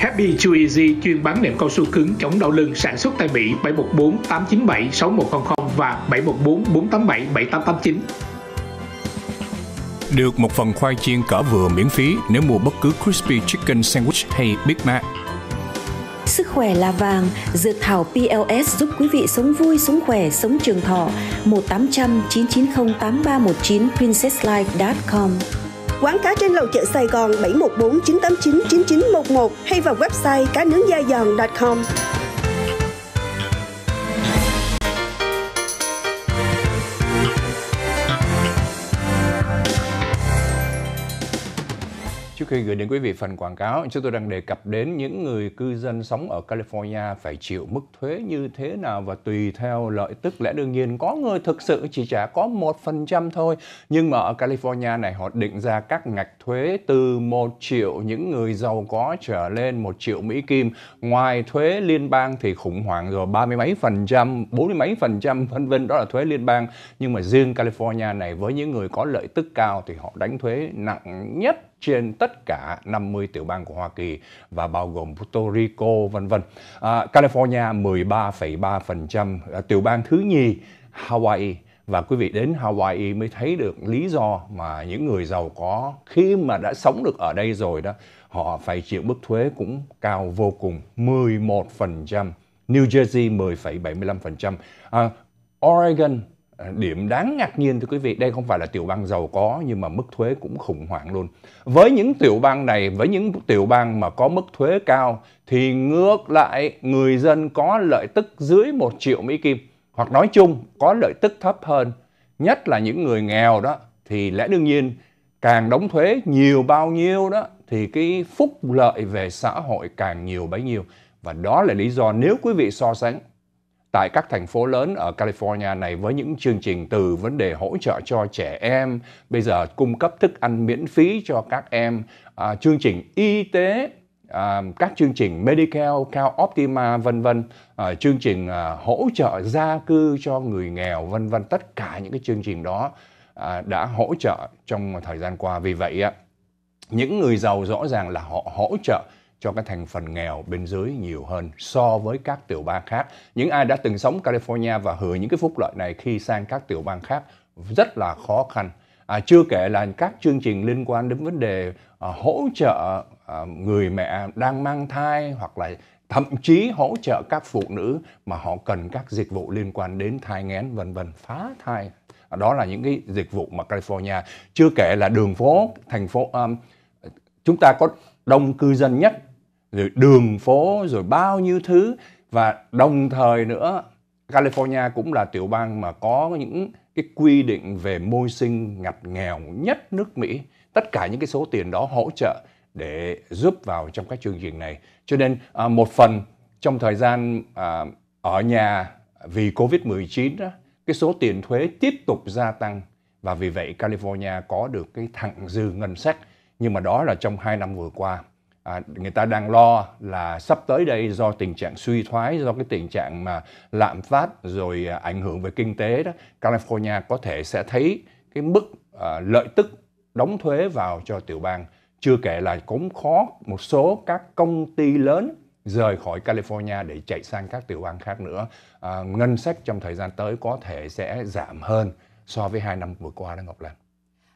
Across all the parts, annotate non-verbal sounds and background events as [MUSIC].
Happy Chew Easy chuyên bán nệm cao su cứng chống đau lưng sản xuất tại Mỹ 714 897 6100 và 714 487 7889. Được một phần khoai chiên cỡ vừa miễn phí nếu mua bất cứ crispy chicken sandwich hay Big Mac. Sức khỏe là vàng, dược thảo PLS giúp quý vị sống vui, sống khỏe, sống trường thọ. 1 800 990 8319 princesslife.com Quán cá trên lầu chợ Sài Gòn 714 989 9911 hay vào website cá nướng da giòn.com. khi gửi đến quý vị phần quảng cáo, chúng tôi đang đề cập đến những người cư dân sống ở California phải chịu mức thuế như thế nào và tùy theo lợi tức lẽ đương nhiên có người thực sự chỉ trả có 1% thôi. Nhưng mà ở California này họ định ra các ngạch thuế từ 1 triệu những người giàu có trở lên 1 triệu Mỹ Kim. Ngoài thuế liên bang thì khủng hoảng rồi ba mươi mấy phần trăm, bốn mươi mấy phần trăm vân vân đó là thuế liên bang. Nhưng mà riêng California này với những người có lợi tức cao thì họ đánh thuế nặng nhất trên tất cả 50 tiểu bang của Hoa Kỳ và bao gồm Puerto Rico vân vân. À, California 13,3% à, tiểu bang thứ nhì Hawaii và quý vị đến Hawaii mới thấy được lý do mà những người giàu có khi mà đã sống được ở đây rồi đó họ phải chịu mức thuế cũng cao vô cùng 11%, New Jersey 10,75%, à, Oregon À, điểm đáng ngạc nhiên thưa quý vị đây không phải là tiểu bang giàu có nhưng mà mức thuế cũng khủng hoảng luôn với những tiểu bang này với những tiểu bang mà có mức thuế cao thì ngược lại người dân có lợi tức dưới một triệu mỹ kim hoặc nói chung có lợi tức thấp hơn nhất là những người nghèo đó thì lẽ đương nhiên càng đóng thuế nhiều bao nhiêu đó thì cái phúc lợi về xã hội càng nhiều bấy nhiêu và đó là lý do nếu quý vị so sánh tại các thành phố lớn ở California này với những chương trình từ vấn đề hỗ trợ cho trẻ em, bây giờ cung cấp thức ăn miễn phí cho các em, à, chương trình y tế, à, các chương trình Medicare, Cao Optima vân vân, à, chương trình à, hỗ trợ gia cư cho người nghèo vân vân, tất cả những cái chương trình đó à, đã hỗ trợ trong thời gian qua. Vì vậy á, những người giàu rõ ràng là họ hỗ trợ cho cái thành phần nghèo bên dưới nhiều hơn so với các tiểu bang khác. Những ai đã từng sống California và hưởng những cái phúc lợi này khi sang các tiểu bang khác rất là khó khăn. À, chưa kể là các chương trình liên quan đến vấn đề à, hỗ trợ à, người mẹ đang mang thai hoặc là thậm chí hỗ trợ các phụ nữ mà họ cần các dịch vụ liên quan đến thai nghén vân vân phá thai à, đó là những cái dịch vụ mà California chưa kể là đường phố thành phố um, chúng ta có đông cư dân nhất rồi đường phố rồi bao nhiêu thứ và đồng thời nữa California cũng là tiểu bang mà có những cái quy định về môi sinh ngặt nghèo nhất nước Mỹ. Tất cả những cái số tiền đó hỗ trợ để giúp vào trong các chương trình này. Cho nên à, một phần trong thời gian à, ở nhà vì Covid-19 đó, cái số tiền thuế tiếp tục gia tăng và vì vậy California có được cái thặng dư ngân sách nhưng mà đó là trong hai năm vừa qua à, người ta đang lo là sắp tới đây do tình trạng suy thoái do cái tình trạng mà lạm phát rồi à, ảnh hưởng về kinh tế đó California có thể sẽ thấy cái mức à, lợi tức đóng thuế vào cho tiểu bang chưa kể là cũng khó một số các công ty lớn rời khỏi California để chạy sang các tiểu bang khác nữa à, ngân sách trong thời gian tới có thể sẽ giảm hơn so với hai năm vừa qua đó Ngọc Lan.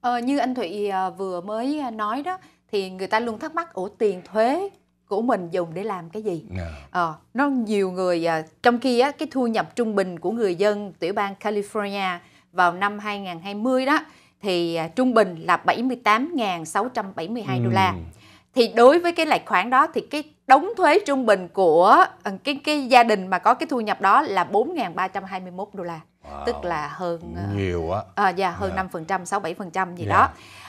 Ờ, như anh Thụy à, vừa mới à, nói đó thì người ta luôn thắc mắc ủa tiền thuế của mình dùng để làm cái gì yeah. Ờ, nó nhiều người à, trong khi á, cái thu nhập trung bình của người dân tiểu bang California vào năm 2020 đó thì à, trung bình là 78.672 mm. đô la thì đối với cái lại khoản đó thì cái đóng thuế trung bình của ờ, cái cái gia đình mà có cái thu nhập đó là 4.321 đô la wow. tức là hơn ờ, nhiều quá à, dạ hơn dạ. năm phần trăm sáu bảy phần trăm gì yeah. Dạ. đó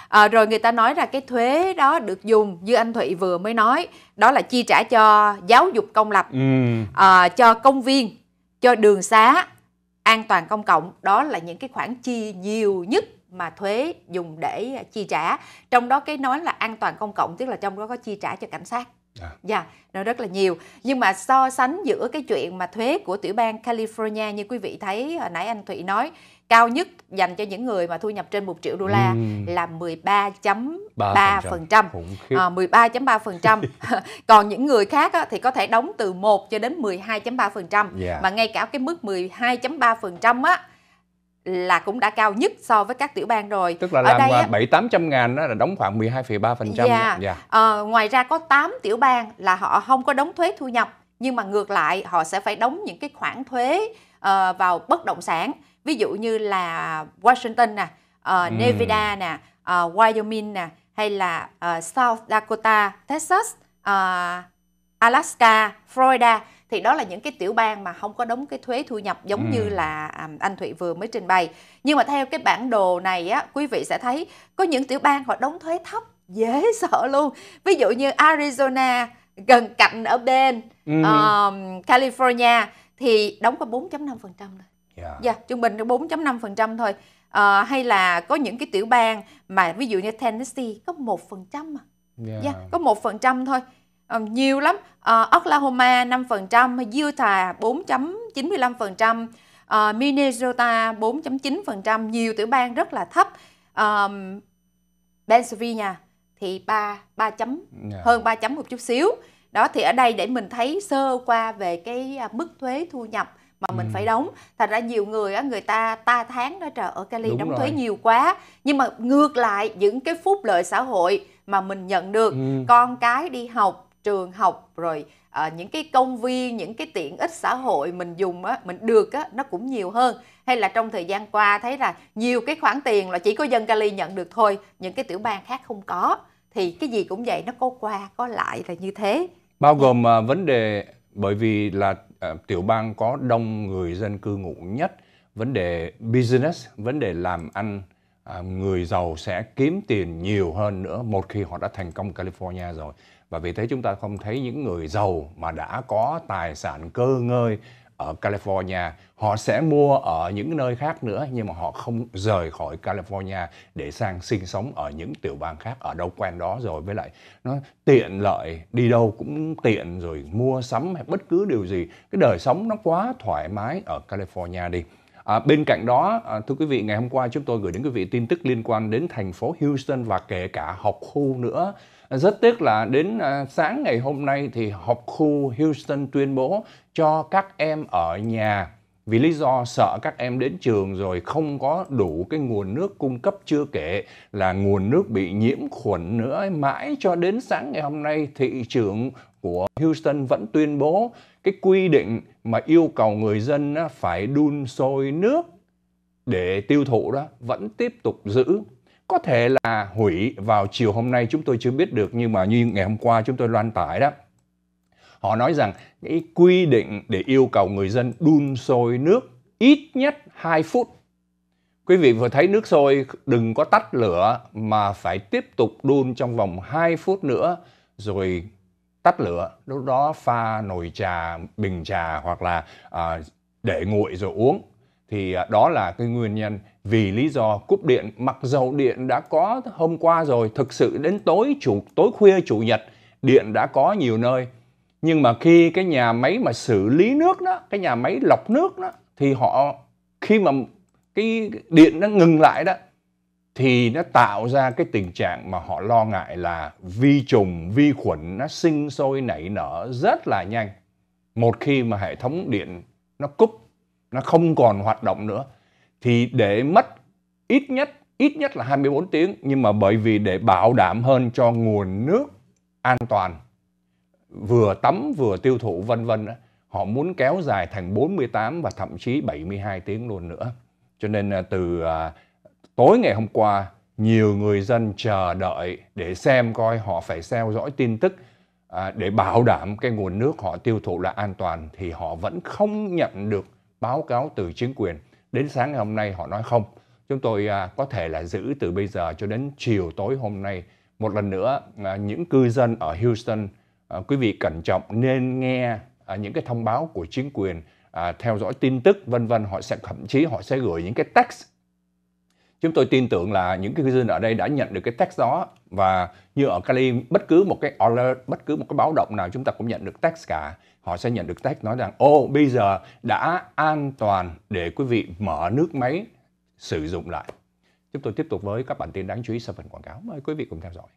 à, rồi người ta nói là cái thuế đó được dùng như anh thụy vừa mới nói đó là chi trả cho giáo dục công lập ừ. à, cho công viên cho đường xá an toàn công cộng đó là những cái khoản chi nhiều nhất mà thuế dùng để chi trả trong đó cái nói là an toàn công cộng tức là trong đó có chi trả cho cảnh sát dạ à. Dạ, yeah, nó rất là nhiều nhưng mà so sánh giữa cái chuyện mà thuế của tiểu bang California như quý vị thấy hồi nãy anh Thụy nói cao nhất dành cho những người mà thu nhập trên 1 triệu đô la ừ. là 13.3%. À, 13.3%. [LAUGHS] Còn những người khác á, thì có thể đóng từ 1 cho đến 12.3%. Yeah. Dạ. Mà ngay cả cái mức 12.3% á là cũng đã cao nhất so với các tiểu bang rồi. Tức là làm Ở đây 7 800 ngàn đó là đóng khoảng 12,3%. Yeah. Yeah. À, ngoài ra có 8 tiểu bang là họ không có đóng thuế thu nhập nhưng mà ngược lại họ sẽ phải đóng những cái khoản thuế uh, vào bất động sản ví dụ như là Washington nè, uh, mm. Nevada nè, uh, Wyoming nè hay là uh, South Dakota, Texas, uh, Alaska, Florida thì đó là những cái tiểu bang mà không có đóng cái thuế thu nhập giống ừ. như là à, anh Thụy vừa mới trình bày. Nhưng mà theo cái bản đồ này á, quý vị sẽ thấy có những tiểu bang họ đóng thuế thấp dễ [LAUGHS] sợ luôn. Ví dụ như Arizona gần cạnh ở bên ừ. um, California thì đóng có 4.5% thôi Dạ, yeah. Dạ, yeah, trung bình 4.5% thôi. À, hay là có những cái tiểu bang mà ví dụ như Tennessee có 1% mà. dạ Yeah. Dạ, yeah, có 1% thôi. À, nhiều lắm. À, Oklahoma 5%, Utah 4.95%, à, Minnesota 4.9%, nhiều tiểu bang rất là thấp. À, Pennsylvania thì 3 3 chấm yeah. Dạ. hơn 3 chấm một chút xíu. Đó thì ở đây để mình thấy sơ qua về cái à, mức thuế thu nhập mà mình phải ừ. đóng thật ra nhiều người á người ta ta tháng đó trời ở Cali đóng rồi. thuế nhiều quá nhưng mà ngược lại những cái phúc lợi xã hội mà mình nhận được ừ. con cái đi học trường học rồi à, những cái công viên những cái tiện ích xã hội mình dùng á mình được á nó cũng nhiều hơn hay là trong thời gian qua thấy là nhiều cái khoản tiền là chỉ có dân Cali nhận được thôi những cái tiểu bang khác không có thì cái gì cũng vậy nó có qua có lại là như thế bao dạ. gồm uh, vấn đề bởi vì là uh, tiểu bang có đông người dân cư ngụ nhất vấn đề business vấn đề làm ăn uh, người giàu sẽ kiếm tiền nhiều hơn nữa một khi họ đã thành công California rồi và vì thế chúng ta không thấy những người giàu mà đã có tài sản cơ ngơi ở California, họ sẽ mua ở những nơi khác nữa nhưng mà họ không rời khỏi California để sang sinh sống ở những tiểu bang khác ở đâu quen đó rồi với lại nó tiện lợi đi đâu cũng tiện rồi mua sắm hay bất cứ điều gì cái đời sống nó quá thoải mái ở California đi À, bên cạnh đó, à, thưa quý vị, ngày hôm qua chúng tôi gửi đến quý vị tin tức liên quan đến thành phố Houston và kể cả học khu nữa. Rất tiếc là đến à, sáng ngày hôm nay thì học khu Houston tuyên bố cho các em ở nhà vì lý do sợ các em đến trường rồi không có đủ cái nguồn nước cung cấp chưa kể là nguồn nước bị nhiễm khuẩn nữa mãi cho đến sáng ngày hôm nay thị trưởng của Houston vẫn tuyên bố cái quy định mà yêu cầu người dân phải đun sôi nước để tiêu thụ đó vẫn tiếp tục giữ có thể là hủy vào chiều hôm nay chúng tôi chưa biết được nhưng mà như ngày hôm qua chúng tôi loan tải đó Họ nói rằng cái quy định để yêu cầu người dân đun sôi nước ít nhất 2 phút. Quý vị vừa thấy nước sôi đừng có tắt lửa mà phải tiếp tục đun trong vòng 2 phút nữa rồi tắt lửa. Lúc đó pha nồi trà, bình trà hoặc là à, để nguội rồi uống. Thì à, đó là cái nguyên nhân vì lý do cúp điện mặc dầu điện đã có hôm qua rồi thực sự đến tối chủ tối khuya chủ nhật điện đã có nhiều nơi nhưng mà khi cái nhà máy mà xử lý nước đó cái nhà máy lọc nước đó thì họ khi mà cái điện nó ngừng lại đó thì nó tạo ra cái tình trạng mà họ lo ngại là vi trùng vi khuẩn nó sinh sôi nảy nở rất là nhanh một khi mà hệ thống điện nó cúp nó không còn hoạt động nữa thì để mất ít nhất ít nhất là 24 tiếng nhưng mà bởi vì để bảo đảm hơn cho nguồn nước an toàn vừa tắm vừa tiêu thụ vân vân họ muốn kéo dài thành 48 và thậm chí 72 tiếng luôn nữa. Cho nên à, từ à, tối ngày hôm qua nhiều người dân chờ đợi để xem coi họ phải theo dõi tin tức à, để bảo đảm cái nguồn nước họ tiêu thụ là an toàn thì họ vẫn không nhận được báo cáo từ chính quyền. Đến sáng ngày hôm nay họ nói không. Chúng tôi có thể là giữ từ bây giờ cho đến chiều tối hôm nay. Một lần nữa, những cư dân ở Houston Ờ, quý vị cẩn trọng nên nghe à, những cái thông báo của chính quyền à, theo dõi tin tức vân vân họ sẽ thậm chí họ sẽ gửi những cái text chúng tôi tin tưởng là những cái cư dân ở đây đã nhận được cái text đó và như ở Cali bất cứ một cái alert bất cứ một cái báo động nào chúng ta cũng nhận được text cả họ sẽ nhận được text nói rằng ô bây giờ đã an toàn để quý vị mở nước máy sử dụng lại chúng tôi tiếp tục với các bản tin đáng chú ý sau phần quảng cáo mời quý vị cùng theo dõi